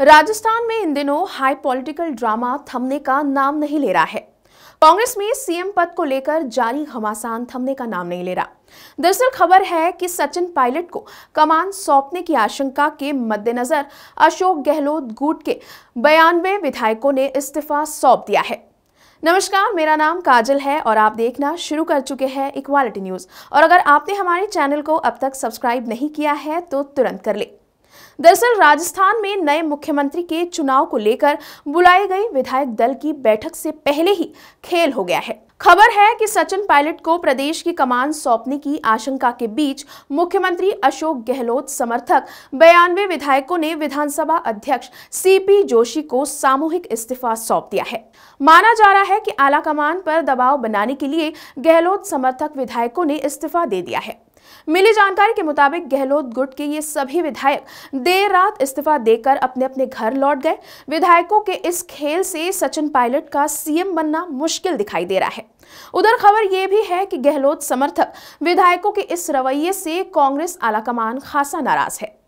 राजस्थान में इन दिनों high political drama थमने का नाम नहीं ले रहा है कांग्रेस में सीएम पद को लेकर जारी घमासान थमने का नाम नहीं ले रहा दरअसल खबर है कि सचिन पायलट को कमान सौंपने की आशंका के मद्देनजर अशोक गहलोत गुट के बयानवे विधायकों ने इस्तीफा सौंप दिया है नमस्कार मेरा नाम काजल है और आप देखना शुरू कर चुके हैं इक्वालिटी न्यूज़ और अगर आपने हमारे चैनल को अब तक सब्सक्राइब नहीं किया है तो तुरंत कर लें दरअसल राजस्थान में नए मुख्यमंत्री के चुनाव को लेकर बुलाए गए विधायक दल की बैठक से पहले ही खेल हो गया है खबर है कि सचिन पायलट को प्रदेश की कमान सौंपने की आशंका के बीच मुख्यमंत्री अशोक गहलोत समर्थक बयानवे विधायकों ने विधानसभा अध्यक्ष सीपी जोशी को सामूहिक इस्तीफा सौंप दिया है माना जा रहा है कि आला कमान पर दबाव बनाने के लिए गहलोत समर्थक विधायकों ने इस्तीफा दे दिया है मिली जानकारी के मुताबिक गहलोत गुट के ये सभी विधायक देर रात इस्तीफा देकर अपने अपने घर लौट गए विधायकों के इस खेल से सचिन पायलट का सीएम बनना मुश्किल दिखाई दे रहा है उधर खबर यह भी है कि गहलोत समर्थक विधायकों के इस रवैये से कांग्रेस आलाकमान खासा नाराज है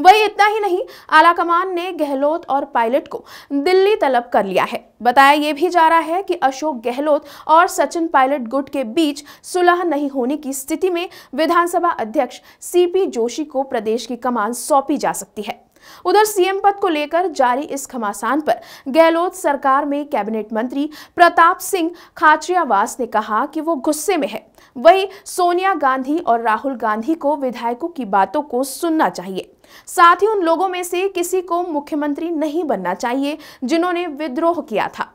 वही इतना ही नहीं आला कमान ने गहलोत और पायलट को दिल्ली तलब कर लिया है बताया यह भी जा रहा है कि अशोक गहलोत और सचिन पायलट गुट के बीच सुलह नहीं होने की स्थिति में विधानसभा अध्यक्ष सीपी जोशी को प्रदेश की कमान सौंपी जा सकती है उधर सीएम पद को लेकर जारी इस खमासान पर गहलोत सरकार में कैबिनेट मंत्री प्रताप सिंह खाचरियावास ने कहा कि वो गुस्से में है वही सोनिया गांधी और राहुल गांधी को विधायकों की बातों को सुनना चाहिए साथ ही उन लोगों में से किसी को मुख्यमंत्री नहीं बनना चाहिए जिन्होंने विद्रोह किया था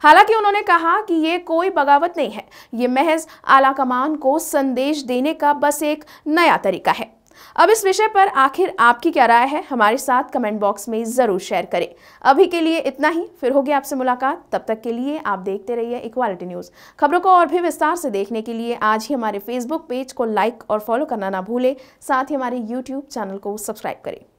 हालांकि उन्होंने कहा कि ये कोई बगावत नहीं है ये महज आला कमान को संदेश देने का बस एक नया तरीका है अब इस विषय पर आखिर आपकी क्या राय है हमारे साथ कमेंट बॉक्स में ज़रूर शेयर करें अभी के लिए इतना ही फिर होगी आपसे मुलाकात तब तक के लिए आप देखते रहिए इक्वालिटी न्यूज़ खबरों को और भी विस्तार से देखने के लिए आज ही हमारे फेसबुक पेज को लाइक और फॉलो करना ना भूलें साथ ही हमारे यूट्यूब चैनल को सब्सक्राइब करें